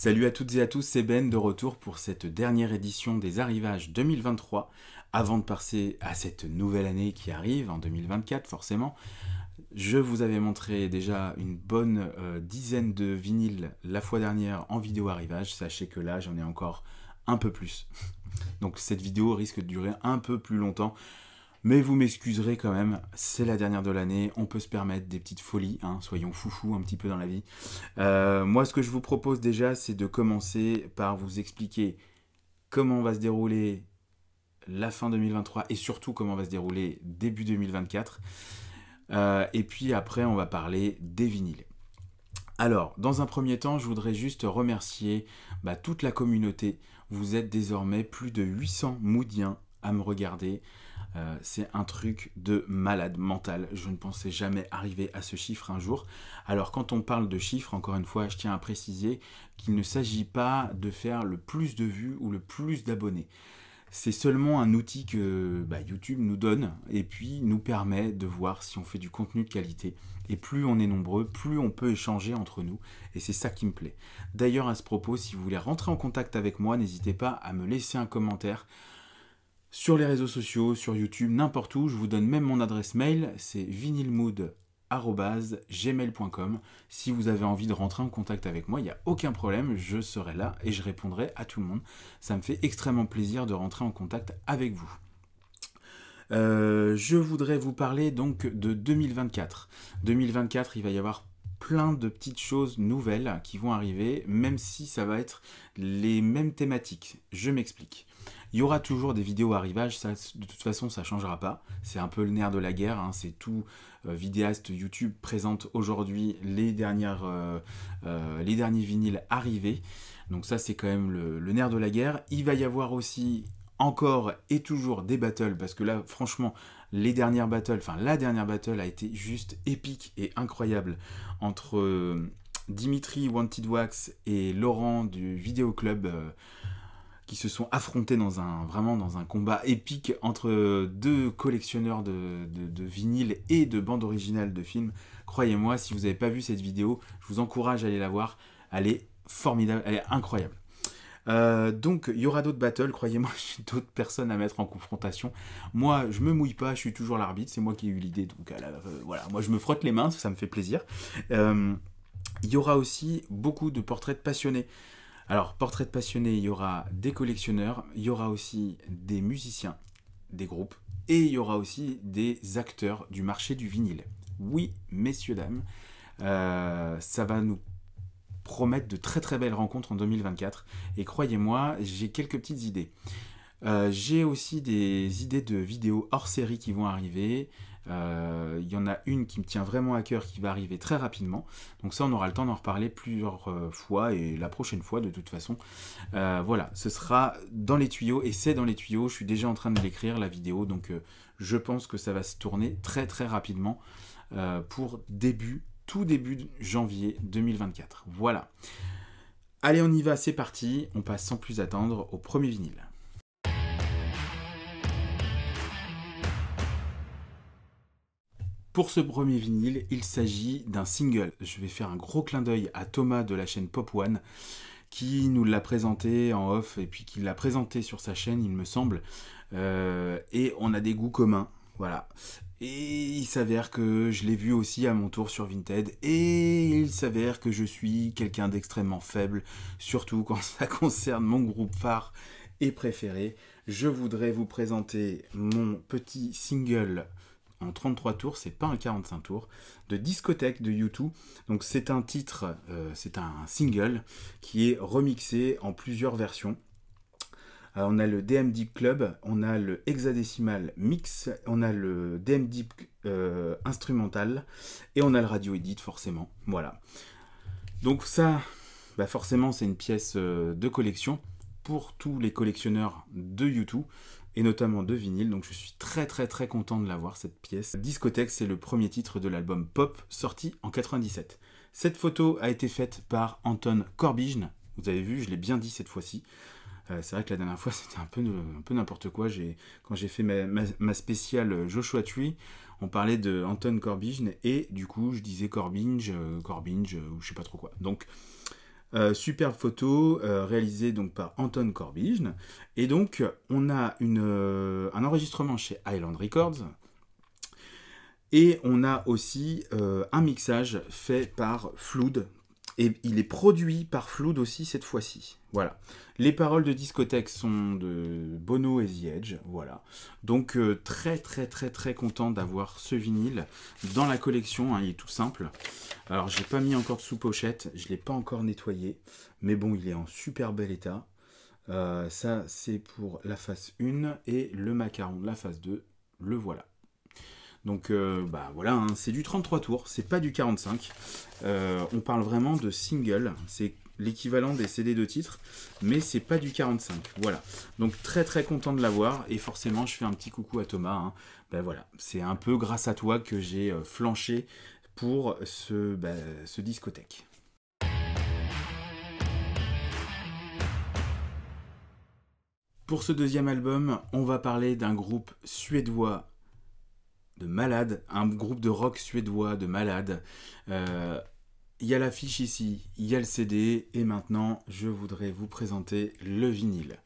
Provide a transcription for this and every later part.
Salut à toutes et à tous, c'est Ben de retour pour cette dernière édition des arrivages 2023. Avant de passer à cette nouvelle année qui arrive en 2024 forcément, je vous avais montré déjà une bonne euh, dizaine de vinyles la fois dernière en vidéo arrivage. Sachez que là, j'en ai encore un peu plus. Donc cette vidéo risque de durer un peu plus longtemps. Mais vous m'excuserez quand même, c'est la dernière de l'année, on peut se permettre des petites folies, hein, soyons foufous un petit peu dans la vie. Euh, moi, ce que je vous propose déjà, c'est de commencer par vous expliquer comment va se dérouler la fin 2023 et surtout comment va se dérouler début 2024. Euh, et puis après, on va parler des vinyles. Alors, dans un premier temps, je voudrais juste remercier bah, toute la communauté. Vous êtes désormais plus de 800 moudiens à me regarder. Euh, c'est un truc de malade mental. Je ne pensais jamais arriver à ce chiffre un jour. Alors quand on parle de chiffres, encore une fois, je tiens à préciser qu'il ne s'agit pas de faire le plus de vues ou le plus d'abonnés. C'est seulement un outil que bah, YouTube nous donne et puis nous permet de voir si on fait du contenu de qualité. Et plus on est nombreux, plus on peut échanger entre nous. Et c'est ça qui me plaît. D'ailleurs, à ce propos, si vous voulez rentrer en contact avec moi, n'hésitez pas à me laisser un commentaire sur les réseaux sociaux, sur YouTube, n'importe où. Je vous donne même mon adresse mail, c'est vinilmood@gmail.com. Si vous avez envie de rentrer en contact avec moi, il n'y a aucun problème, je serai là et je répondrai à tout le monde. Ça me fait extrêmement plaisir de rentrer en contact avec vous. Euh, je voudrais vous parler donc de 2024. 2024, il va y avoir plein de petites choses nouvelles qui vont arriver, même si ça va être les mêmes thématiques. Je m'explique. Il y aura toujours des vidéos arrivages, ça, de toute façon, ça ne changera pas. C'est un peu le nerf de la guerre. Hein. C'est tout euh, vidéaste YouTube présente aujourd'hui les, dernières, euh, euh, les derniers vinyles arrivés. Donc ça, c'est quand même le, nerf de la guerre. Il va y avoir aussi encore et toujours des battles, parce que là, franchement, les dernières battles, enfin la dernière battle a été juste épique et incroyable entre Dimitri Wanted Wax et Laurent du Vidéo Club qui se sont affrontés dans un vraiment dans un combat épique entre deux collectionneurs de, vinyles et de bandes originales de films. Croyez-moi, si vous n'avez pas vu cette vidéo, je vous encourage à aller la voir. Elle est formidable, elle est incroyable. Euh, donc il y aura d'autres battles, croyez-moi, j'ai d'autres personnes à mettre en confrontation. Moi, je me mouille pas, je suis toujours l'arbitre, c'est moi qui ai eu l'idée, donc euh, euh, voilà, moi je me frotte les mains, ça, me fait plaisir. il y aura aussi beaucoup de portraits de passionnés. Alors, portrait de passionné, il y aura des collectionneurs, il y aura aussi des musiciens, des groupes, et il y aura aussi des acteurs du marché du vinyle. Oui, messieurs, dames, euh, ça va nous promettre de très très belles rencontres en 2024. Et croyez-moi, j'ai quelques petites idées. Euh, j'ai aussi des idées de vidéos hors série qui vont arriver. Euh, il y en a une qui me tient vraiment à cœur qui va arriver très rapidement. Donc ça, on aura le temps d'en reparler plusieurs euh, fois et la prochaine fois de toute façon. Euh, voilà, ce sera dans les tuyaux et c'est dans les tuyaux. Je suis déjà en train de l'écrire, la vidéo. Donc je pense que ça va se tourner très très rapidement pour début, tout début de janvier 2024. Voilà. Allez, on y va, c'est parti. On passe sans plus attendre au premier vinyle. Pour ce premier vinyle, il s'agit d'un single. Je vais faire un gros clin d'œil à Thomas de la chaîne Pop One qui nous l'a présenté en off et puis qui l'a présenté sur sa chaîne, il me semble. Euh, et on a des goûts communs, voilà. Et il s'avère que je l'ai vu aussi à mon tour sur Vinted. Et il s'avère que je suis quelqu'un d'extrêmement faible, surtout quand ça concerne mon groupe phare et préféré. Je voudrais vous présenter mon petit single en 33 tours, c'est pas un 45 tours, de discothèque de YouTube. Donc c'est un titre, euh, c'est un single qui est remixé en plusieurs versions. Euh, on a le DM Deep Club, on a le hexadécimal mix, on a le DM Deep euh, instrumental et on a le radio edit forcément. Voilà. Donc ça, bah, forcément c'est une pièce de collection pour tous les collectionneurs de YouTube et notamment de vinyle, donc je suis très très très content de l'avoir cette pièce. Discothèque, c'est le premier titre de l'album Pop, sorti en 97. Cette photo a été faite par Anton Corbijn, vous avez vu, je l'ai bien dit cette fois-ci. Euh, c'est vrai que la dernière fois, c'était un peu, un peu n'importe quoi. Quand j'ai fait ma, ma, spéciale Joshua Tui, on parlait de Anton Corbijn et du coup, je disais Corbijn, Corbijn, euh, euh, ou je sais pas trop quoi. Donc, euh, superbe photo euh, réalisée donc par Anton Corbijn. Et donc on a euh, un enregistrement chez Island Records. Et on a aussi un mixage fait par Flood, et il est produit par Flood aussi cette fois-ci. Voilà. Les paroles de discothèque sont de Bono et The Edge. Voilà. Donc euh, très très très très content d'avoir ce vinyle dans la collection. Hein, il est tout simple. Alors j'ai pas mis encore de sous-pochette. Je l'ai pas encore nettoyé. Mais bon, il est en super bel état. Euh, ça c'est pour la face 1 et le macaron de la face 2. Le voilà. Donc euh, bah voilà, hein, c'est du 33 tours, c'est pas du 45. Euh, on parle vraiment de single, c'est l'équivalent des CD de titres, mais c'est pas du 45. Voilà. Donc très très content de l'avoir et forcément je fais un petit coucou à Thomas. Hein. Ben voilà, c'est un peu grâce à toi que j'ai euh, flanché pour ben, ce discothèque. Pour ce deuxième album, on va parler d'un groupe suédois de malades, un groupe de rock suédois de malades. Il euh, y a l'affiche ici, il y a le CD, et maintenant je voudrais vous présenter le vinyle.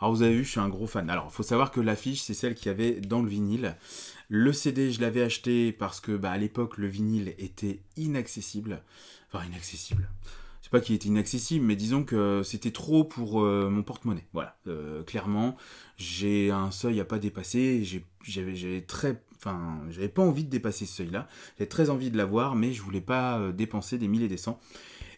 Alors vous avez vu, je suis un gros fan. Alors, faut savoir que l'affiche, c'est celle qu'il y avait dans le vinyle. Le CD, je l'avais acheté parce que, bah, à l'époque, le vinyle était inaccessible. Enfin, inaccessible. C'est pas qu'il était inaccessible, mais disons que c'était trop pour euh, mon porte-monnaie. Voilà, euh, clairement, j'ai un seuil à pas dépasser. J'avais très Enfin, j'avais pas envie de dépasser ce seuil-là. J'avais très envie de l'avoir, mais je voulais pas euh, dépenser des 1000 et des cents.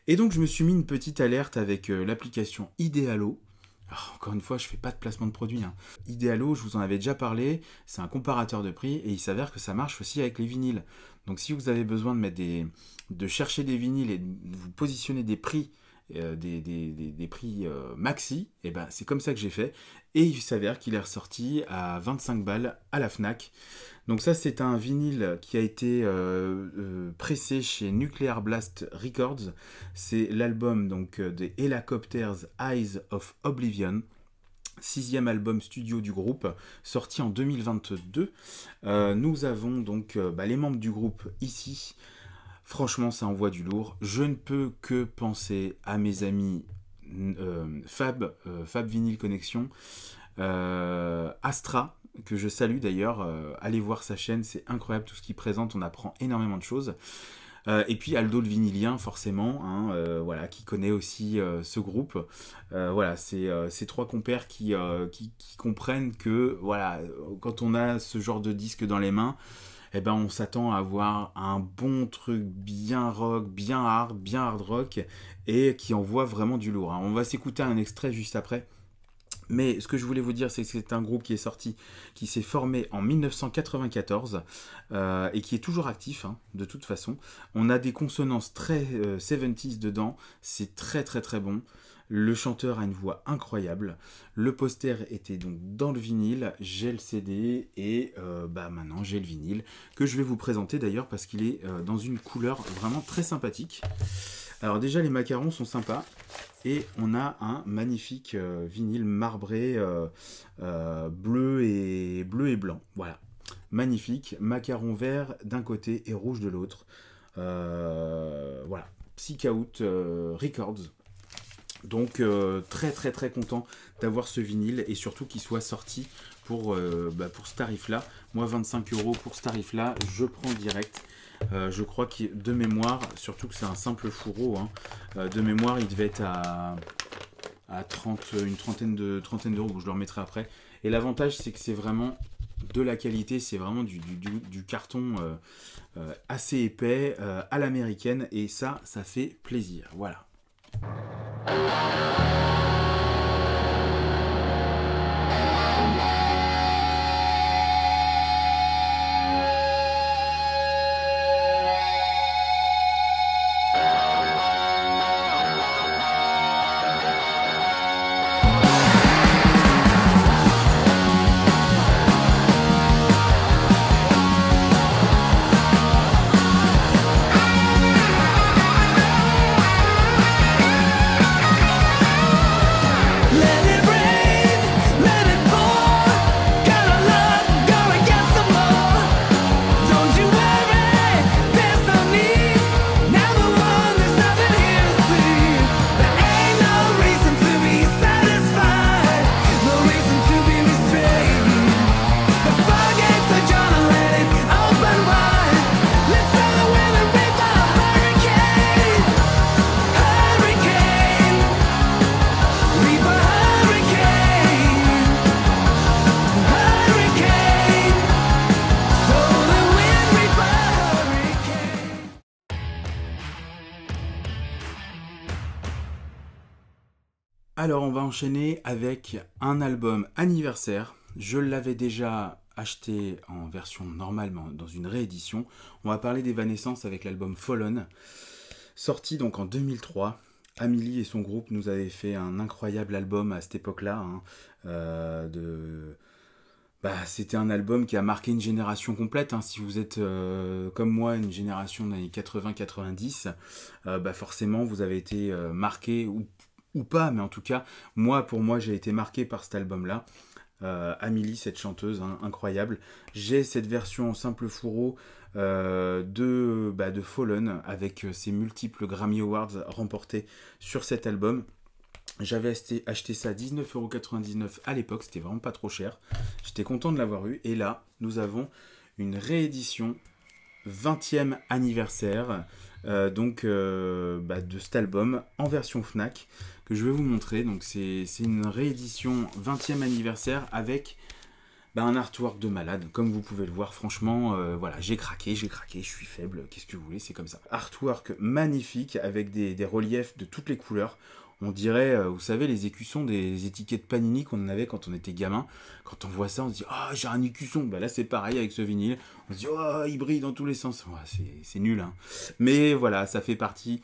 Et donc, je me suis mis une petite alerte avec euh, l'application Idealo. Ah, encore une fois, je fais pas de placement de produit. Hein. Idealo, je vous en avais déjà parlé, c'est un comparateur de prix et il s'avère que ça marche aussi avec les vinyles. Donc si vous avez besoin de mettre des, de chercher des vinyles et de vous positionner des prix, euh, des, prix maxi, et eh ben c'est comme ça que j'ai fait. Et il s'avère qu'il est ressorti à 25 balles à la Fnac. Donc ça, c'est un vinyle qui a été euh, euh, pressé chez Nuclear Blast Records. C'est l'album donc euh, des Helicopters Eyes of Oblivion sixième album studio du groupe, sorti en 2022. nous avons donc bah, les membres du groupe ici. Franchement, ça envoie du lourd. Je ne peux que penser à mes amis Fab, Fab Vinyl Connection, Astra, que je salue d'ailleurs. Euh, allez voir sa chaîne, c'est incroyable tout ce qu'il présente, on apprend énormément de choses. Euh, et puis Aldo le Vinilien, forcément, hein, euh, voilà, qui connaît aussi ce groupe. voilà, c'est ces trois compères qui, qui, comprennent que voilà, quand on a ce genre de disque dans les mains, eh ben on s'attend à avoir un bon truc bien rock, bien hard, bien hard rock, et qui envoie vraiment du lourd. Hein. On va s'écouter un extrait juste après. Mais ce que je voulais vous dire, c'est que c'est un groupe qui est sorti, qui s'est formé en 1994 euh, et qui est toujours actif, hein, de toute façon. On a des consonances très 70s euh, dedans, c'est très très très bon. Le chanteur a une voix incroyable. Le poster était donc dans le vinyle. J'ai le CD et euh, bah maintenant j'ai le vinyle que je vais vous présenter d'ailleurs parce qu'il est dans une couleur vraiment très sympathique. Alors déjà, les macarons sont sympas. Et on a un magnifique euh, vinyle marbré euh, euh, bleu, et, bleu et blanc. Voilà. Magnifique. Macaron vert d'un côté et rouge de l'autre. voilà. Psychout Records. Donc très très très content d'avoir ce vinyle et surtout qu'il soit sorti pour, bah, pour ce tarif là. Moi 25 euros pour ce tarif là, je prends direct. Euh, je crois que de mémoire, surtout que c'est un simple fourreau, hein, euh, de mémoire, il devait être à, une trentaine de trentaine d'euros. que je le remettrai après. Et l'avantage, c'est que c'est vraiment de la qualité, c'est vraiment du, carton euh, assez épais, à l'américaine, et ça, ça fait plaisir. Voilà. Alors on va enchaîner avec un album anniversaire. Je l'avais déjà acheté en version normale dans une réédition. On va parler d'Evanescence avec l'album Fallen, sorti donc en 2003. Amélie et son groupe nous avaient fait un incroyable album à cette époque-là. Hein. Euh, bah, c'était un album qui a marqué une génération complète. Hein. Si vous êtes euh, comme moi, une génération des années 80-90, euh, bah, forcément vous avez été marqué ou ou pas, mais en tout cas, moi, pour moi, j'ai été marqué par cet album-là. Euh, Amélie, cette chanteuse hein, incroyable. J'ai cette version simple fourreau euh, de, bah, de Fallen avec euh, ses multiples Grammy Awards remportés sur cet album. J'avais acheté, ça à 19,99€ à l'époque, c'était vraiment pas trop cher. J'étais content de l'avoir eu. Et là, nous avons une réédition 20e anniversaire donc, bah, de cet album en version Fnac je vais vous montrer. Donc c'est une réédition 20e anniversaire avec bah, un artwork de malade. Comme vous pouvez le voir, franchement, euh, voilà, j'ai craqué, j'ai craqué, je suis faible, qu'est-ce que vous voulez, c'est comme ça. Artwork magnifique avec des, reliefs de toutes les couleurs. On dirait, euh, vous savez, les écussons des étiquettes Panini qu'on avait quand on était gamin. Quand on voit ça, on se dit Ah, j'ai un écusson. Bah, là, c'est pareil avec ce vinyle. On se dit Oh, il brille dans tous les sens. c'est nul. Hein. Mais voilà, ça fait partie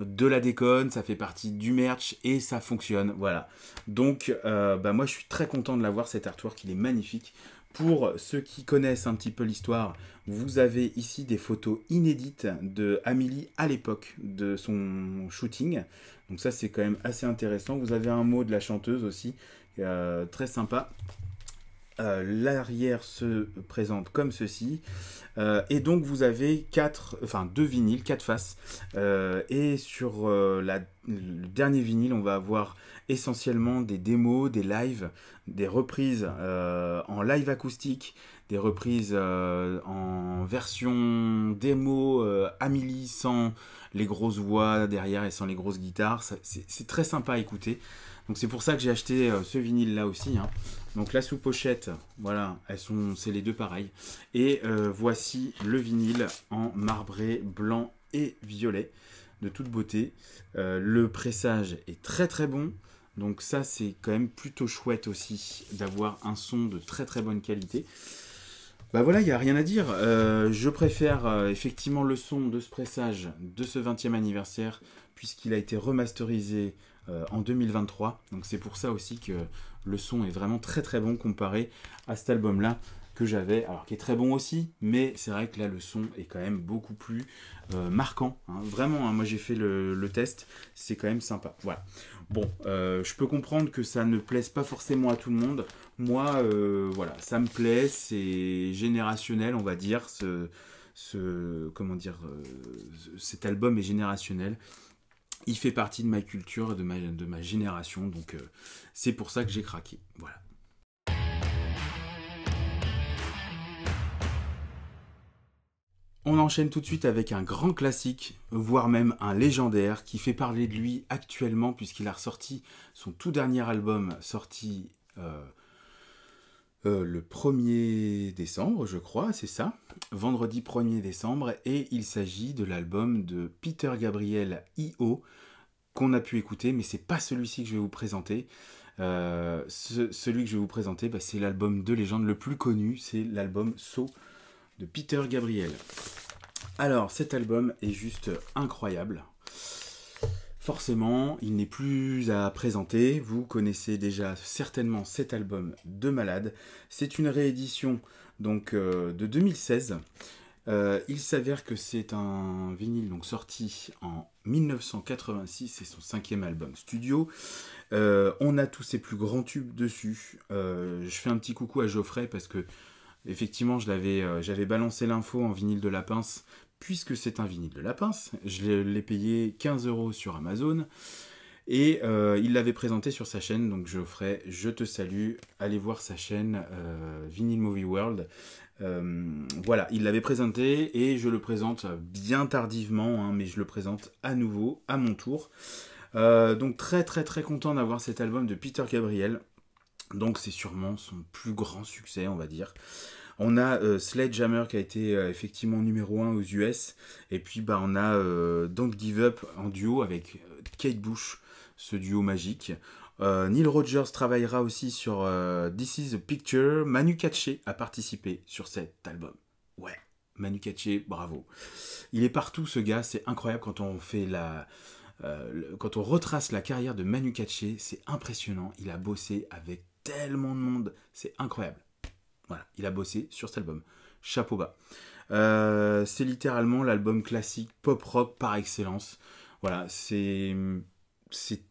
de la déconne, ça fait partie du merch et ça fonctionne. Voilà. Donc, euh, bah, moi, je suis très content de l'avoir, cet artwork, il est magnifique. Pour ceux qui connaissent un petit peu l'histoire, vous avez ici des photos inédites de Amélie à l'époque de son shooting. Donc ça, c'est quand même assez intéressant. Vous avez un mot de la chanteuse aussi, euh, très sympa. Euh, l'arrière se présente comme ceci. Euh, et donc vous avez quatre, enfin deux vinyles, quatre faces. Euh, et sur la, le dernier vinyle, on va avoir essentiellement des démos, des lives, des reprises en live acoustique, des reprises en version démo, Amélie sans les grosses voix derrière et sans les grosses guitares. C'est très sympa à écouter. Donc c'est pour ça que j'ai acheté ce vinyle là aussi. Hein. Donc la sous-pochette, voilà, elles sont, c'est les deux pareils. Et euh, voici le vinyle en marbré blanc et violet de toute beauté. Euh, le pressage est très très bon. Donc ça c'est quand même plutôt chouette aussi d'avoir un son de très très bonne qualité. Bah voilà, il n'y a rien à dire. Euh, je préfère effectivement le son de ce pressage de ce 20e anniversaire, puisqu'il a été remasterisé en 2023. Donc c'est pour ça aussi que le son est vraiment très très bon comparé à cet album-là que j'avais, alors qui est très bon aussi, mais c'est vrai que là le son est quand même beaucoup plus euh, marquant. Hein. Vraiment, hein, moi j'ai fait le, test, c'est quand même sympa. Voilà. Bon, euh, je peux comprendre que ça ne plaise pas forcément à tout le monde. Moi, euh, voilà, ça me plaît, c'est générationnel, on va dire. ce comment dire, cet album est générationnel il fait partie de ma culture de ma, génération, donc euh, c'est pour ça que j'ai craqué. Voilà. On enchaîne tout de suite avec un grand classique, voire même un légendaire, qui fait parler de lui actuellement puisqu'il a ressorti son tout dernier album sorti euh, euh, le 1er décembre, je crois, c'est ça, vendredi 1er décembre, et il s'agit de l'album de Peter Gabriel I.O. qu'on a pu écouter, mais c'est pas celui-ci que je vais vous présenter. Euh, celui que je vais vous présenter, bah, c'est l'album de légende le plus connu, c'est l'album So de Peter Gabriel. Alors cet album est juste incroyable. Forcément, il n'est plus à présenter, vous connaissez déjà certainement cet album de Malade. C'est une réédition donc euh, de 2016. Euh, il s'avère que c'est un vinyle donc sorti en 1986, c'est son cinquième album studio. Euh, on a tous ses plus grands tubes dessus. je fais un petit coucou à Geoffrey parce que effectivement, je l'avais, j'avais balancé l'info en vinyle de la pince puisque c'est un vinyle de la Je l'ai payé 15 euros sur Amazon. Et euh, il l'avait présenté sur sa chaîne, donc je ferai « je te salue, allez voir sa chaîne Vinyle euh, Vinyl Movie World. Euh, voilà, il l'avait présenté et je le présente bien tardivement, hein, mais je le présente à nouveau à mon tour. donc très très très content d'avoir cet album de Peter Gabriel. Donc c'est sûrement son plus grand succès, on va dire. On a euh, Sled Jammer qui a été euh, effectivement numéro 1 aux US. Et puis bah, on a euh, Don't Give Up en duo avec Kate Bush, ce duo magique. Neil Rogers travaillera aussi sur This Is a Picture. Manu Katché a participé sur cet album. Ouais, Manu Katché, bravo. Il est partout ce gars, c'est incroyable quand on fait la. quand on retrace la carrière de Manu Katché, c'est impressionnant. Il a bossé avec tellement de monde, c'est incroyable. Voilà, il a bossé sur cet album. Chapeau bas. Euh, c'est littéralement l'album classique pop-rock par excellence. Voilà, c'est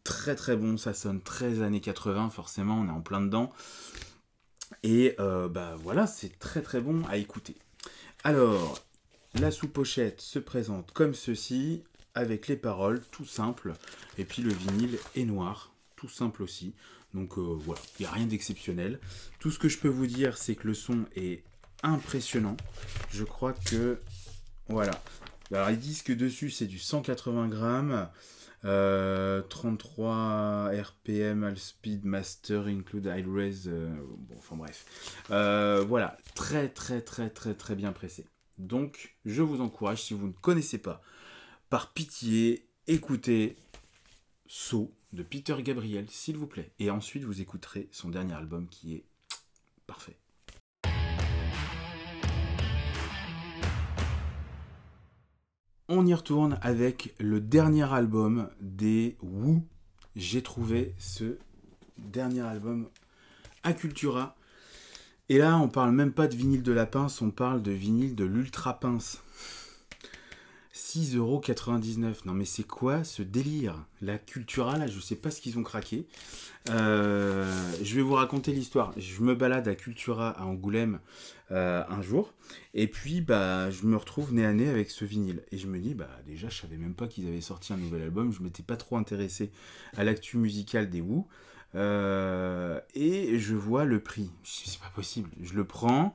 très très bon, ça sonne très années 80, forcément, on est en plein dedans. Et euh, bah voilà, c'est très très bon à écouter. Alors, la sous-pochette se présente comme ceci, avec les paroles, tout simple, et puis le vinyle est noir, tout simple aussi. Donc euh, voilà, il n'y a rien d'exceptionnel. Tout ce que je peux vous dire, c'est que le son est impressionnant. Je crois que... Voilà. Alors ils disent que dessus, c'est du 180 grammes. 33 RPM, All Speed, Master, Include, High Res. Euh, bon, enfin bref. Euh, voilà, très très très très très bien pressé. Donc, je vous encourage, si vous ne connaissez pas, par pitié, écoutez So de Peter Gabriel, s'il vous plaît. Et ensuite, vous écouterez son dernier album qui est parfait. On y retourne avec le dernier album des Wu. J'ai trouvé ce dernier album à Cultura. Et là, on parle même pas de vinyle de la pince, on parle de vinyle de l'ultra pince. 6,99€. Non mais c'est quoi ce délire La Cultura, là, je sais pas ce qu'ils ont craqué. Euh, je vais vous raconter l'histoire. Je me balade à Cultura, à Angoulême, euh, un jour. Et puis, bah, je me retrouve nez à nez avec ce vinyle. Et je me dis, bah, déjà, je savais même pas qu'ils avaient sorti un nouvel album. Je ne m'étais pas trop intéressé à l'actu musicale des Wu. Euh, et je vois le prix. C'est pas possible. Je le prends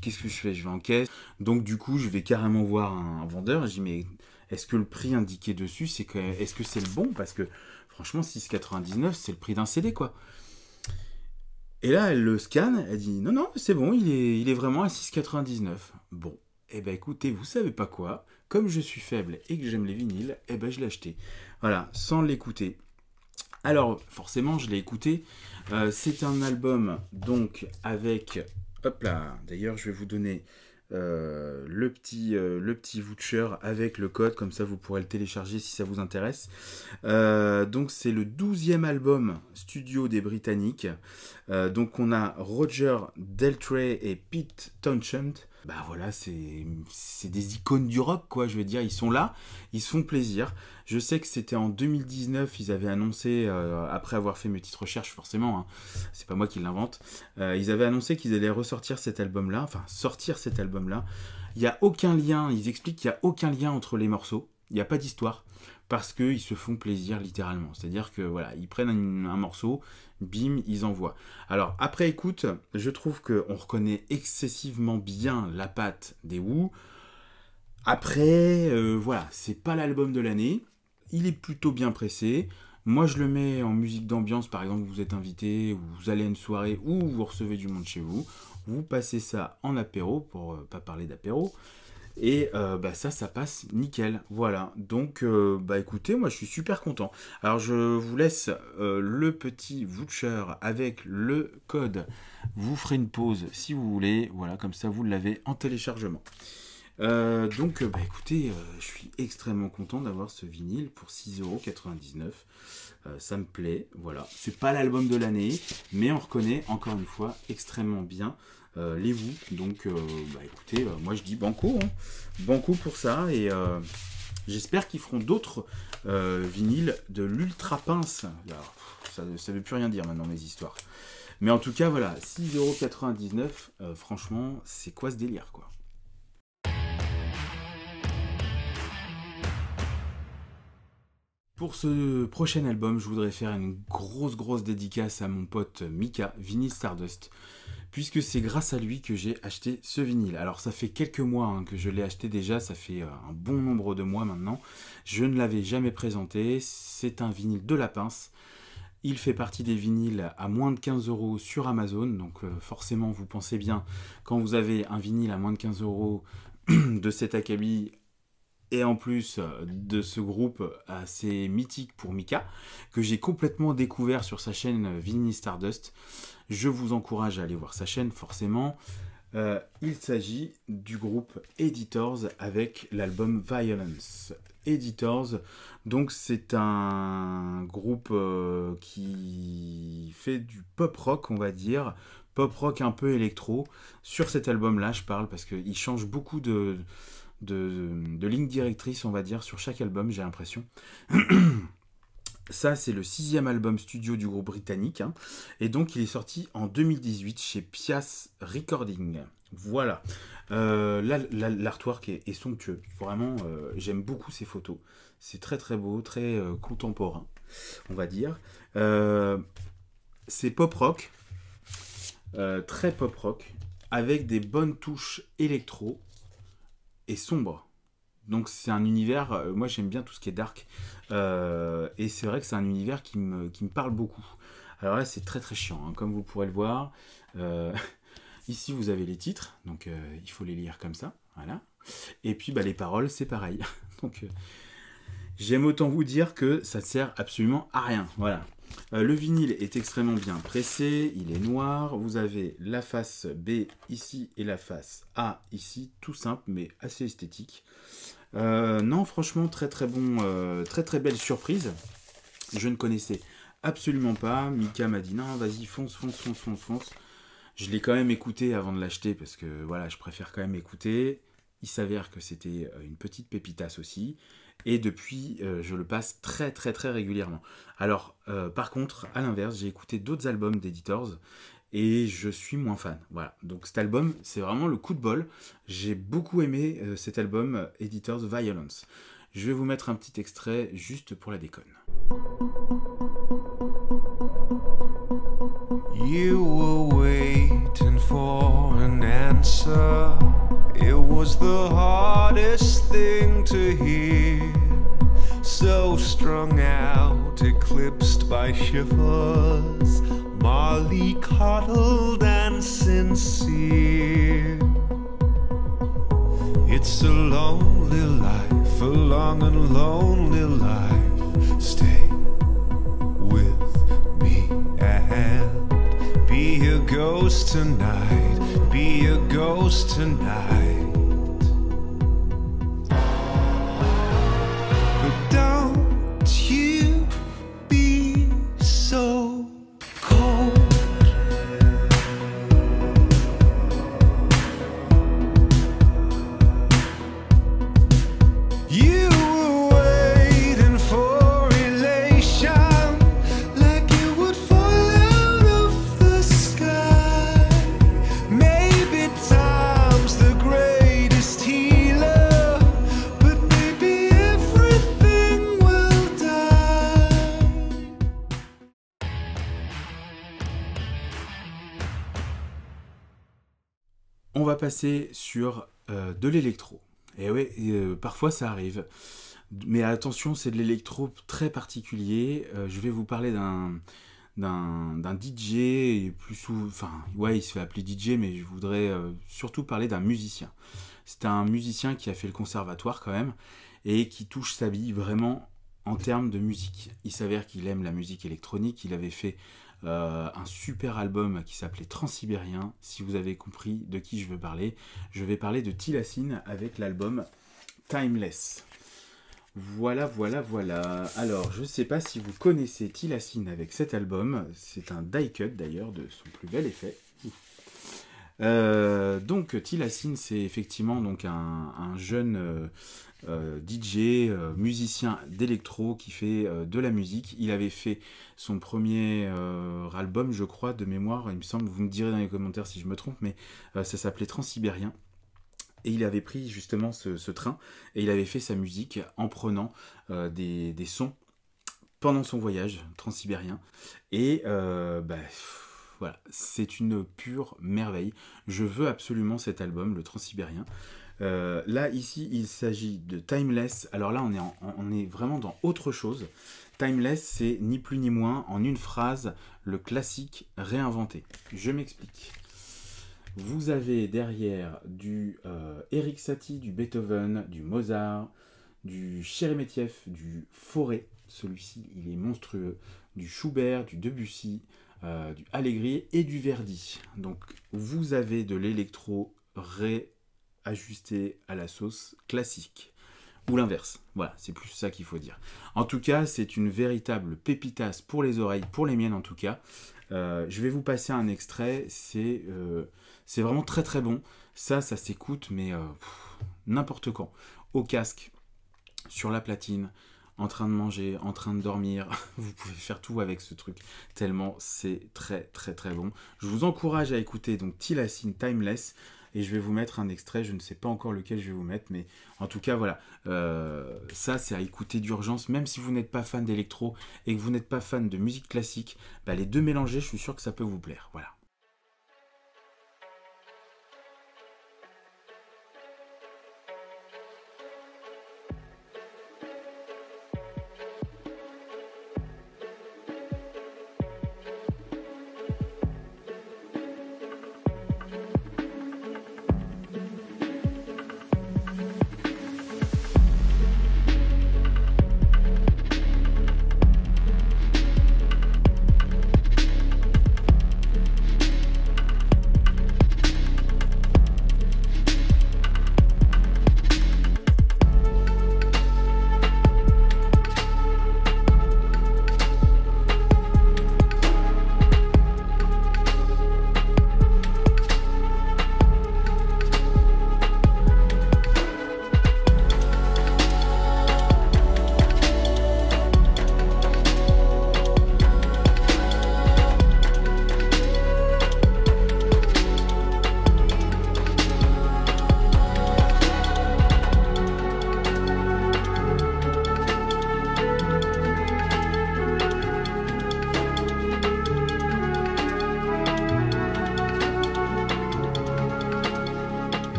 qu'est-ce que je fais Je vais en caisse. Donc, du coup, je vais carrément voir un vendeur. Je dis, mais est-ce que le prix indiqué dessus, c'est que, est-ce que c'est le bon Parce que, franchement, 6,99, c'est le prix d'un CD, quoi. Et là, elle le scanne, elle dit, non, non, c'est bon, il est, il est vraiment à 6,99. Bon, eh ben écoutez, vous savez pas quoi, comme je suis faible et que j'aime les vinyles, eh ben je l'ai acheté. Voilà, sans l'écouter. Alors, forcément, je l'ai écouté. Euh, c'est un album, donc, avec Hop là. D'ailleurs, je vais vous donner euh, euh, le petit voucher avec le code comme ça vous pourrez le télécharger si ça vous intéresse euh, donc c'est le 12e album studio des britanniques donc on a Roger Deltray et Pete Townshend bah voilà, c'est des icônes du rock, quoi. Je veux dire, ils sont là, ils se font plaisir. Je sais que c'était en 2019, ils avaient annoncé, euh, après avoir fait mes petites recherches, forcément, hein, c'est pas moi qui l'invente, euh, ils avaient annoncé qu'ils allaient ressortir cet album-là, enfin, sortir cet album-là. Il n'y a aucun lien, ils expliquent qu'il n'y a aucun lien entre les morceaux, il n'y a pas d'histoire parce qu'ils se font plaisir littéralement. C'est-à-dire que voilà, ils prennent un, morceau, bim, ils envoient. Alors après écoute, je trouve qu'on reconnaît excessivement bien la patte des Wu. Après, euh, voilà, c'est pas l'album de l'année. Il est plutôt bien pressé. Moi, je le mets en musique d'ambiance. Par exemple, vous êtes invité, vous allez à une soirée ou vous recevez du monde chez vous. Vous passez ça en apéro, pour ne euh, pas parler d'apéro. Et euh, bah, ça, ça passe nickel. Voilà. Donc, euh, bah écoutez, moi je suis super content. Alors, je vous laisse euh, le petit voucher avec le code. Vous ferez une pause si vous voulez. Voilà, comme ça, vous l'avez en téléchargement. donc, bah écoutez, je suis extrêmement content d'avoir ce vinyle pour 6,99€. ça me plaît, voilà. C'est pas l'album de l'année, mais on reconnaît encore une fois extrêmement bien euh, les vous. Donc, euh, bah, écoutez, euh, moi je dis banco. Hein. Banco pour ça. Et j'espère qu'ils feront d'autres vinyles de l'ultra pince. ça ne veut plus rien dire maintenant, mes histoires. Mais en tout cas, voilà, 6,99€, franchement, c'est quoi ce délire, quoi Pour ce prochain album, je voudrais faire une grosse grosse dédicace à mon pote Mika, Vinyl Stardust puisque c'est grâce à lui que j'ai acheté ce vinyle. Alors ça fait quelques mois hein, que je l'ai acheté déjà, ça fait euh, un bon nombre de mois maintenant. Je ne l'avais jamais présenté, c'est un vinyle de la pince. Il fait partie des vinyles à moins de 15 euros sur Amazon, donc euh, forcément vous pensez bien, quand vous avez un vinyle à moins de 15 euros de cet acabit, et en plus euh, de ce groupe assez mythique pour Mika, que j'ai complètement découvert sur sa chaîne Vinny Stardust. Je vous encourage à aller voir sa chaîne, forcément. Euh, il s'agit du groupe Editors avec l'album Violence. Editors, donc c'est un groupe euh, qui fait du pop rock, on va dire, pop rock un peu électro. Sur cet album-là, je parle parce qu'il change beaucoup de de, ligne directrice, on va dire, sur chaque album, j'ai l'impression. Ça, c'est le sixième album studio du groupe britannique. Hein. et donc, il est sorti en 2018 chez Pias Recording. Voilà. Euh, l'artwork est, somptueux. Vraiment, euh, j'aime beaucoup ces photos. C'est très très beau, très euh, contemporain, on va dire. c'est pop rock. très pop rock. Avec des bonnes touches électro sombre. Donc c'est un univers, euh, moi j'aime bien tout ce qui est dark. Euh, et c'est vrai que c'est un univers qui me, parle beaucoup. Alors là c'est très très chiant, hein. comme vous pourrez le voir. Euh, ici vous avez les titres, donc il faut les lire comme ça. Voilà. Et puis bah, les paroles c'est pareil. donc j'aime autant vous dire que ça ne sert absolument à rien. Voilà. Euh, le vinyle est extrêmement bien pressé, il est noir. Vous avez la face B ici et la face A ici, tout simple mais assez esthétique. Euh, non, franchement, très très bon, euh, très très belle surprise. Je ne connaissais absolument pas. Mika m'a dit non, vas-y, fonce, fonce, fonce, fonce, fonce. Je l'ai quand même écouté avant de l'acheter parce que voilà, je préfère quand même écouter. Il s'avère que c'était une petite pépitasse aussi. Et depuis, euh, je le passe très très très régulièrement. Alors, euh, par contre, à l'inverse, j'ai écouté d'autres albums d'Editors et je suis moins fan. Voilà. Donc cet album, c'est vraiment le coup de bol. J'ai beaucoup aimé euh, cet album Editors Violence. Je vais vous mettre un petit extrait juste pour la déconne. You were waiting for an answer. It was the hardest thing to hear. So strung out, eclipsed by shivers. Molly coddled and sincere. It's a lonely life, a long and lonely life. Stay with me and be a ghost tonight. Be a ghost tonight. passer sur euh, de l'électro. Et oui, euh, parfois ça arrive. Mais attention, c'est de l'électro très particulier. Euh, je vais vous parler d'un d'un DJ et plus ou enfin ouais il se fait appeler DJ mais je voudrais surtout parler d'un musicien. C'est un musicien qui a fait le conservatoire quand même et qui touche sa vie vraiment en termes de musique. Il s'avère qu'il aime la musique électronique, il avait fait euh, un super album qui s'appelait Transsibérien. Si vous avez compris de qui je veux parler, je vais parler de Tilassine avec l'album Timeless. Voilà, voilà, voilà. Alors, je ne sais pas si vous connaissez Tilacine avec cet album. C'est un die-cut d'ailleurs de son plus bel effet. Euh, donc Tilacine, c'est effectivement donc un, jeune, euh, euh, DJ, euh, musicien d'électro qui fait euh, de la musique. Il avait fait son premier album, je crois, de mémoire, il me semble, vous me direz dans les commentaires si je me trompe, mais ça s'appelait Transsibérien. Et il avait pris justement ce, train et il avait fait sa musique en prenant des, sons pendant son voyage transsibérien. Et bah, voilà, c'est une pure merveille. Je veux absolument cet album, le Transsibérien. Euh, là, ici, il s'agit de Timeless. Alors là, on est, est vraiment dans autre chose. Timeless, c'est ni plus ni moins, en une phrase, le classique réinventé. Je m'explique. Vous avez derrière du euh, Eric Satie, du Beethoven, du Mozart, du Chéremetiev, du Forêt, celui-ci il est monstrueux, du Schubert, du Debussy, euh, du Allegri et du Verdi. Donc vous avez de l'électro ré ajusté à la sauce classique. Ou l'inverse. Voilà, c'est plus ça qu'il faut dire. En tout cas, c'est une véritable pépitasse pour les oreilles, pour les miennes en tout cas. Euh, je vais vous passer un extrait, euh, c'est vraiment très très bon. Ça, ça s'écoute, mais euh, n'importe quand. Au casque, sur la platine, en train de manger, en train de dormir. Vous pouvez faire tout avec ce truc, tellement c'est très très très bon. Je vous encourage à écouter donc Tilassine Timeless et je vais vous mettre un extrait, je ne sais pas encore lequel je vais vous mettre, mais en tout cas voilà, euh, ça c'est à écouter d'urgence, même si vous n'êtes pas fan d'électro et que vous n'êtes pas fan de musique classique, bah, les deux mélangés, je suis sûr que ça peut vous plaire, voilà.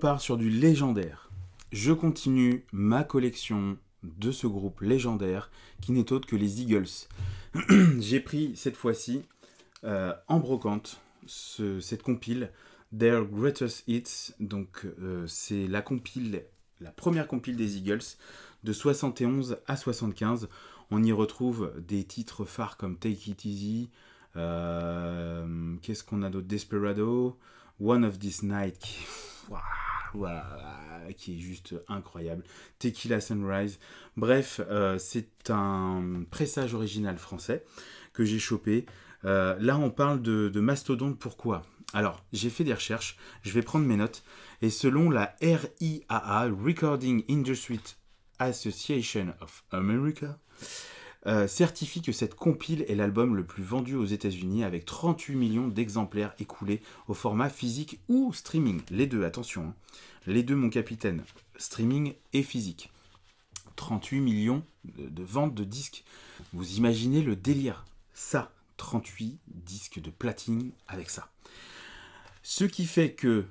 part sur du légendaire. Je continue ma collection de ce groupe légendaire qui n'est autre que les Eagles. J'ai pris cette fois-ci euh, en brocante cette compile Their Greatest Hits. Donc euh, c'est la compile, la première compile des Eagles de 71 à 75. On y retrouve des titres phares comme Take It Easy. Euh, qu'est-ce qu'on a d'autre Desperado. One of This Night. qui est juste incroyable. Tequila Sunrise. Bref, euh, c'est un pressage original français que j'ai chopé. Euh, là, on parle de, de mastodonte. Pourquoi Alors, j'ai fait des recherches. Je vais prendre mes notes. Et selon la RIAA, Recording Industry Association of America, euh, certifie que cette compile est l'album le plus vendu aux États-Unis avec 38 millions d'exemplaires écoulés au format physique ou streaming. Les deux, attention. Hein. Les deux, mon capitaine. Streaming et physique. 38 millions de, ventes de disques. Vous imaginez le délire. Ça, 38 disques de platine avec ça. Ce qui fait que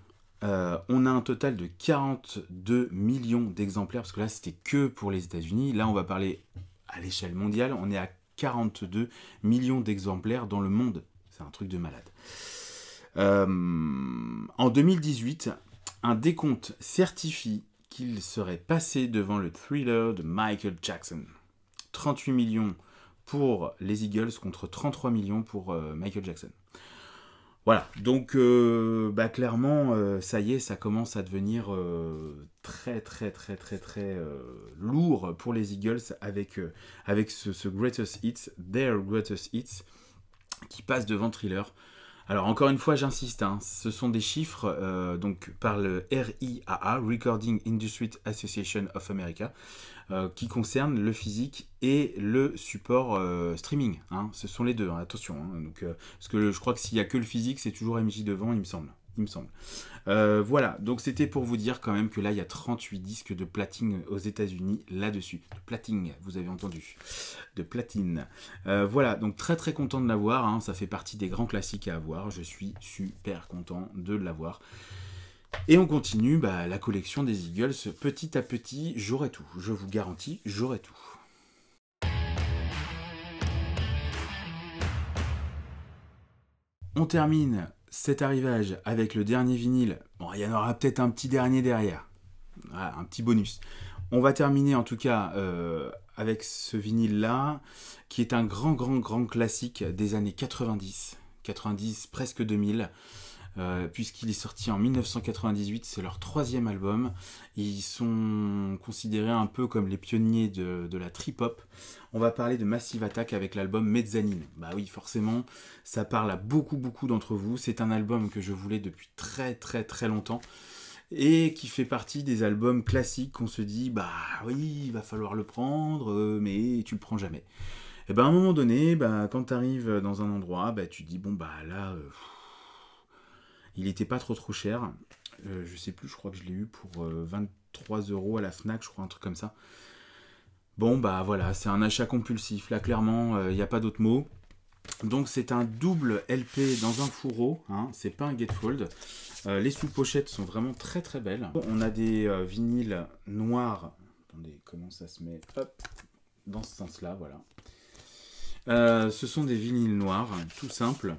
euh, on a un total de 42 millions d'exemplaires, parce que là c'était que pour les États-Unis. Là on va parler à l'échelle mondiale, on est à 42 millions d'exemplaires dans le monde. C'est un truc de malade. Euh, en 2018, un décompte certifie qu'il serait passé devant le thriller de Michael Jackson. 38 millions pour les Eagles contre 33 millions pour euh, Michael Jackson. Voilà, donc euh, bah, clairement, euh, ça y est, ça commence à devenir euh, très très très très très lourd pour les Eagles avec, avec ce, ce, Greatest Hits, Their Greatest Hits, qui passe devant Thriller. Alors encore une fois, j'insiste, hein, ce sont des chiffres euh, donc par le RIAA, Recording Industry Association of America, euh, qui concernent le physique et le support euh, streaming. Hein. ce sont les deux, hein, attention. parce que je crois que s'il n'y a que le physique, c'est toujours MJ devant, il me semble me semble. Euh, voilà, donc c'était pour vous dire quand même que là, il y a 38 disques de platine aux États-Unis là-dessus. De platine, vous avez entendu. De platine. Euh, voilà, donc très très content de l'avoir. Hein. Ça fait partie des grands classiques à avoir. Je suis super content de l'avoir. Et on continue bah, la collection des Eagles petit à petit. J'aurai tout. Je vous garantis, j'aurai tout. On termine cet arrivage avec le dernier vinyle, bon, il y en aura peut-être un petit dernier derrière. Voilà, un petit bonus. On va terminer en tout cas euh, avec ce vinyle-là, qui est un grand, grand, grand classique des années 90, 90, presque 2000. Euh, puisqu'il est sorti en 1998, c'est leur troisième album. Ils sont considérés un peu comme les pionniers de, la trip-hop. On va parler de Massive Attack avec l'album Mezzanine. Bah oui, forcément, ça parle à beaucoup beaucoup d'entre vous. C'est un album que je voulais depuis très très très longtemps et qui fait partie des albums classiques qu'on se dit bah oui il va falloir le prendre euh, mais tu le prends jamais et bah, à un moment donné bah, quand tu arrives dans un endroit bah tu dis bon bah là euh, il n'était pas trop trop cher. je euh, je sais plus, je crois que je l'ai eu pour 23 euh, euros à la FNAC, je crois, un truc comme ça. Bon, bah voilà, c'est un achat compulsif. Là, clairement, il euh, n'y a pas d'autre mot. Donc c'est un double LP dans un fourreau, hein, c'est pas un gatefold. les sous-pochettes sont vraiment très très belles. On a des vinyles noirs. Attendez, comment ça se met Hop, dans ce sens-là, voilà. ce sont des vinyles noirs, tout simple.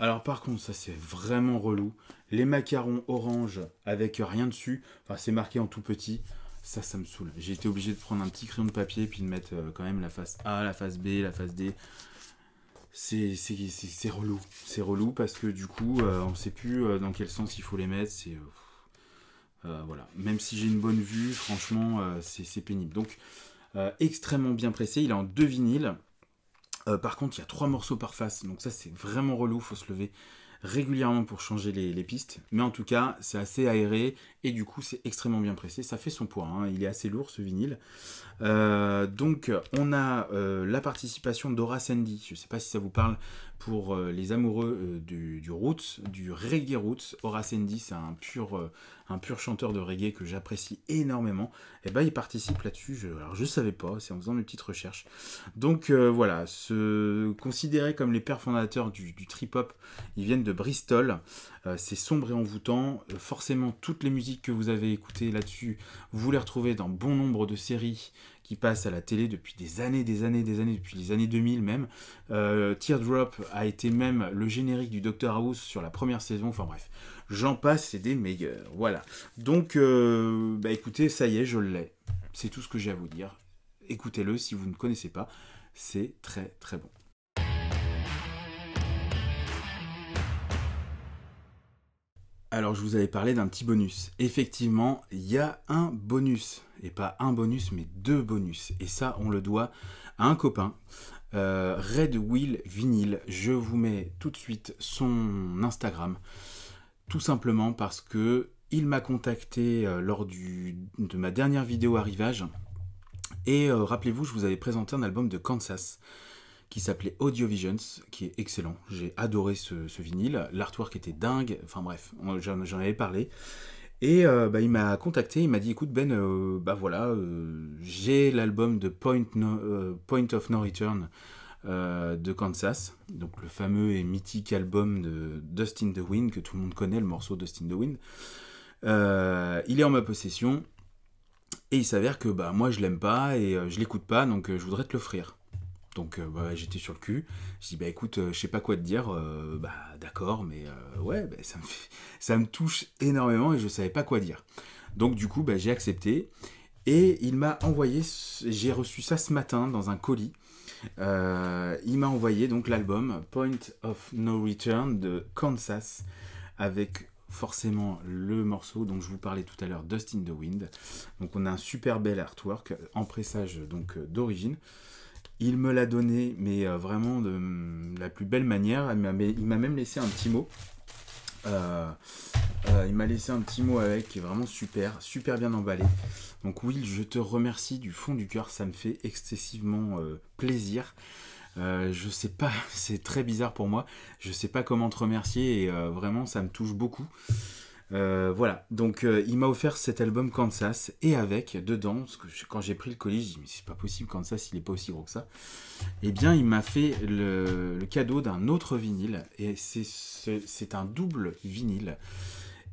Alors par contre, ça c'est vraiment relou. Les macarons orange avec rien dessus, enfin c'est marqué en tout petit, ça ça me saoule. J'ai été obligé de prendre un petit crayon de papier puis de mettre euh, quand même la face A, la face B, la face D. C'est relou. C'est relou parce que du coup, euh, on ne sait plus euh, dans quel sens il faut les mettre. C'est... voilà. Même si j'ai une bonne vue, franchement, c'est pénible. Donc, extrêmement bien pressé. Il est en deux vinyles. Euh, par contre, il y a trois morceaux par face, donc ça c'est vraiment relou, Il faut se lever régulièrement pour changer les, pistes. Mais en tout cas, c'est assez aéré et du coup c'est extrêmement bien pressé. Ça fait son poids, hein. il est assez lourd ce vinyle. Euh, donc on a euh, la participation d'Aura Sandy, je ne sais pas si ça vous parle, pour euh, les amoureux euh, du, roots, du reggae roots. Horace Andy, c'est un pur, euh, un pur chanteur de reggae que j'apprécie énormément. Et eh ben, il participe là-dessus. Je, alors, je savais pas, c'est en faisant une petite recherche. Donc voilà, se considérés comme les pères fondateurs du, trip-hop, ils viennent de Bristol. c'est sombre et envoûtant. forcément, toutes les musiques que vous avez écoutées là-dessus, vous les retrouvez dans bon nombre de séries qui passe à la télé depuis des années, des années, des années, depuis les années 2000 même. Euh, Teardrop a été même le générique du Dr House sur la première saison. Enfin bref, j'en passe, c'est des meilleurs. Voilà. Donc, euh, bah écoutez, ça y est, je l'ai. C'est tout ce que j'ai à vous dire. Écoutez-le si vous ne connaissez pas. C'est très très bon. Alors je vous avais parlé d'un petit bonus. Effectivement, il y a un bonus. Et pas un bonus, mais deux bonus. Et ça, on le doit à un copain. Euh, Red Wheel Vinyl. Je vous mets tout de suite son Instagram. Tout simplement parce que il m'a contacté euh, lors de ma dernière vidéo arrivage. Et euh, rappelez-vous, je vous avais présenté un album de Kansas qui s'appelait Audiovisions, qui est excellent. J'ai adoré ce, vinyle. L'artwork était dingue. Enfin bref, j'en avais parlé. Et euh, bah, il m'a contacté, il m'a dit écoute Ben, euh, bah voilà, euh, j'ai l'album de Point, of No Return de Kansas, donc le fameux et mythique album de Dustin the Wind que tout le monde connaît, le morceau Dustin the Wind. il est en ma possession et il s'avère que bah moi je l'aime pas et je l'écoute pas, donc je voudrais te l'offrir. Donc euh, bah, j'étais sur le cul. Je dis bah écoute, euh, je sais pas quoi te dire. Euh, bah d'accord, mais ouais, bah, ça, me touche énormément et je savais pas quoi dire. Donc du coup, bah, j'ai accepté et il m'a envoyé. J'ai reçu ça ce matin dans un colis. il m'a envoyé donc l'album Point of No Return de Kansas avec forcément le morceau dont je vous parlais tout à l'heure, Dust in the Wind. Donc on a un super bel artwork en pressage donc d'origine. Il me l'a donné, mais euh, vraiment de, mm, la plus belle manière. Il m'a même laissé un petit mot. Euh, euh, il m'a laissé un petit mot avec, qui est vraiment super, super bien emballé. Donc Will, je te remercie du fond du cœur, ça me fait excessivement plaisir. je sais pas, c'est très bizarre pour moi. Je sais pas comment te remercier et vraiment ça me touche beaucoup. Euh, voilà, donc euh, il m'a offert cet album Kansas et avec dedans, parce que quand j'ai pris le colis, suis dit mais c'est pas possible, Kansas il est pas aussi gros que ça. Eh bien, il m'a fait le, cadeau d'un autre vinyle et c'est un double vinyle.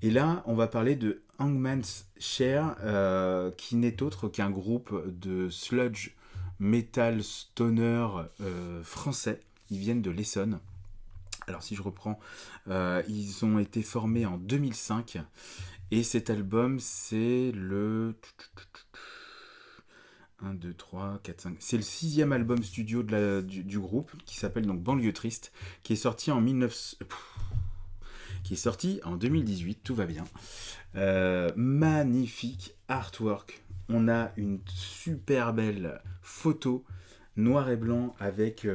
Et là, on va parler de Hangman's Share, euh, qui n'est autre qu'un groupe de sludge metal stoner français. Ils viennent de l'Essonne. Alors si je reprends, euh, ils ont été formés en 2005 et cet album c'est le... 1, 2, 3, 4, 5. C'est le sixième album studio du, groupe qui s'appelle donc Banlieue Triste, qui est sorti en 19... Euh, qui est sorti en 2018, tout va bien. Euh, magnifique artwork. On a une super belle photo noir et blanc avec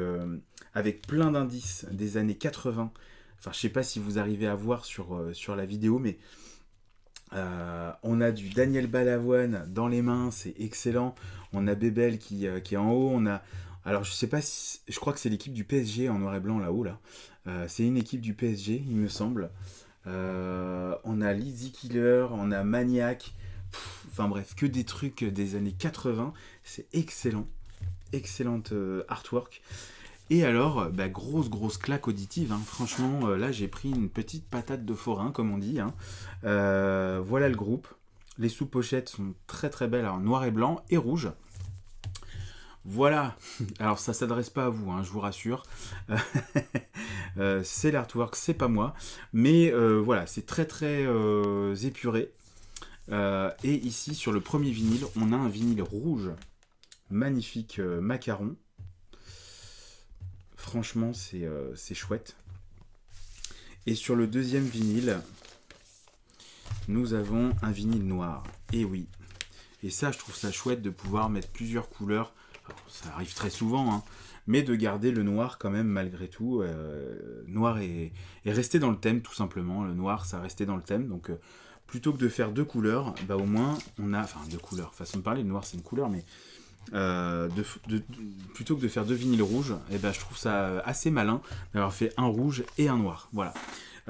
avec plein d'indices des années 80. Enfin, je sais pas si vous arrivez à voir sur, euh, sur la vidéo, mais euh, on a du Daniel Balavoine dans les mains, c'est excellent. On a Bébel qui, euh, qui, est en haut. On a, alors je sais pas, si, je crois que c'est l'équipe du PSG en noir et blanc là-haut là. c'est une équipe du PSG, il me semble. on a Lizzie Killer, on a Maniac. enfin bref, que des trucs des années 80. C'est excellent. Excellente artwork. Et alors, euh, bah, grosse, grosse claque auditive. Hein. Franchement, euh, là, j'ai pris une petite patate de forain, comme on dit. Hein. Euh, voilà le groupe. Les sous-pochettes sont très, très belles. Alors, noir et blanc et rouge. Voilà. Alors, ça s'adresse pas à vous, hein, je vous rassure. c'est l'artwork, c'est pas moi. Mais voilà, c'est très, très épuré. et ici, sur le premier vinyle, on a un vinyle rouge. Magnifique macaron Franchement, euh, c'est chouette. Et sur le deuxième vinyle, nous avons un vinyle noir. Et eh oui. Et ça, je trouve ça chouette de pouvoir mettre plusieurs couleurs. ça arrive très souvent, hein, mais de garder le noir quand même malgré tout. Euh, noir et, rester dans le thème tout simplement. Le noir, ça restait dans le thème. Donc euh, plutôt que de faire deux couleurs, bah au moins on a. Enfin deux couleurs, façon de parler, le noir c'est une couleur, mais euh, de, plutôt que de faire deux vinyles rouges, et eh ben, je trouve ça euh, assez malin d'avoir fait un rouge et un noir. Voilà.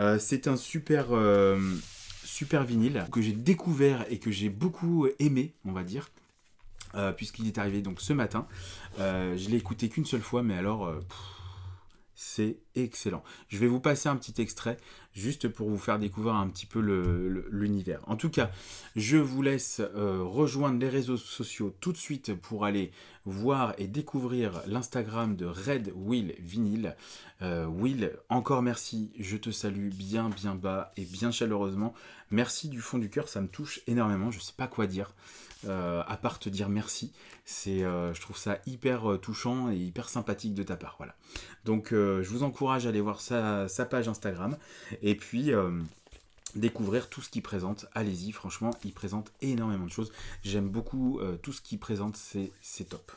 Euh, c'est un super, super vinyle que j'ai découvert et que j'ai beaucoup aimé, on va dire. puisqu'il est arrivé donc ce matin. je l'ai écouté qu'une seule fois, mais alors c'est excellent. Je vais vous passer un petit extrait juste pour vous faire découvrir un petit peu l'univers. En tout cas, je vous laisse euh, rejoindre les réseaux sociaux tout de suite pour aller voir et découvrir l'Instagram de Red Will Vinyl. Euh, Will, encore merci, je te salue bien bien bas et bien chaleureusement. Merci du fond du cœur, ça me touche énormément, je ne sais pas quoi dire. Euh, à part te dire merci. C'est, euh, je trouve ça hyper euh, touchant et hyper sympathique de ta part. Voilà. Donc, je vous encourage à aller voir sa page Instagram et puis découvrir tout ce qu'il présente. Allez-y, franchement, il présente énormément de choses. J'aime beaucoup tout ce qu'il présente, c'est top.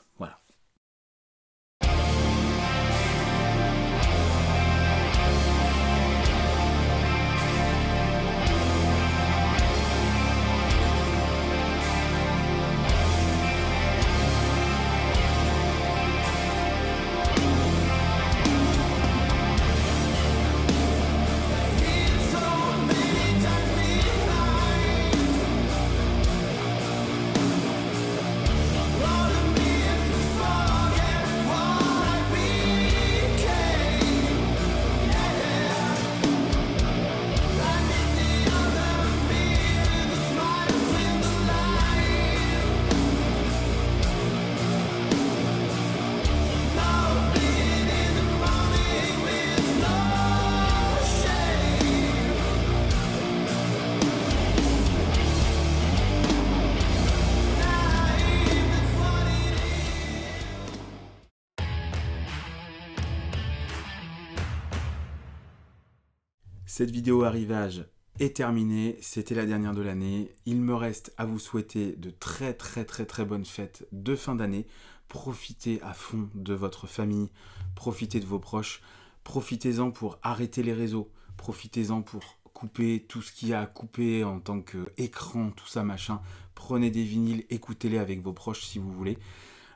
Cette vidéo arrivage est terminée, c'était la dernière de l'année. Il me reste à vous souhaiter de très très très très bonnes fêtes de fin d'année. Profitez à fond de votre famille, profitez de vos proches, profitez-en pour arrêter les réseaux, profitez-en pour couper tout ce qu'il y a à couper en tant qu'écran, tout ça machin. Prenez des vinyles, écoutez-les avec vos proches si vous voulez.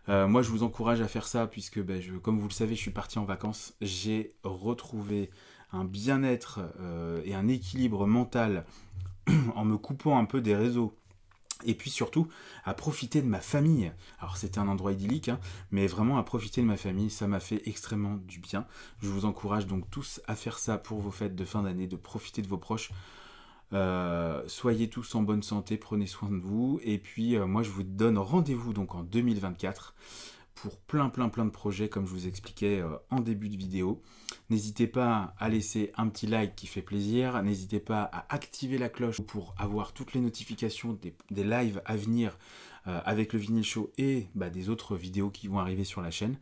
Euh, moi, je vous encourage à faire ça puisque, ben, comme vous le savez, je suis parti en vacances. J'ai retrouvé un bien-être euh, et un équilibre mental en me coupant un peu des réseaux. Et puis surtout, à profiter de ma famille. Alors c'était un endroit idyllique, hein, mais vraiment à profiter de ma famille, ça m'a fait extrêmement du bien. Je vous encourage donc tous à faire ça pour vos fêtes de fin d'année, de profiter de vos proches. Euh, soyez tous en bonne santé, prenez soin de vous. Et puis euh, moi je vous donne rendez-vous donc en 2024 pour plein plein plein de projets comme je vous expliquais euh, en début de vidéo. N'hésitez pas à laisser un petit like qui fait plaisir, n'hésitez pas à activer la cloche pour avoir toutes les notifications des, lives à venir euh, avec le vinyle show et bah, des autres vidéos qui vont arriver sur la chaîne.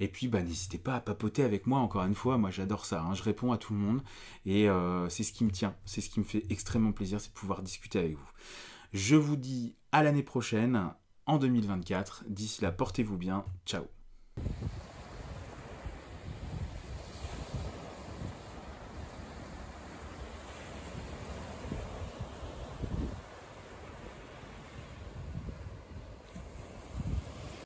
Et puis bah, n'hésitez pas à papoter avec moi, encore une fois, moi j'adore ça, hein. je réponds à tout le monde et euh, c'est ce qui me tient, c'est ce qui me fait extrêmement plaisir, c'est pouvoir discuter avec vous. Je vous dis à l'année prochaine en 2024. D'ici là, portez-vous bien. Ciao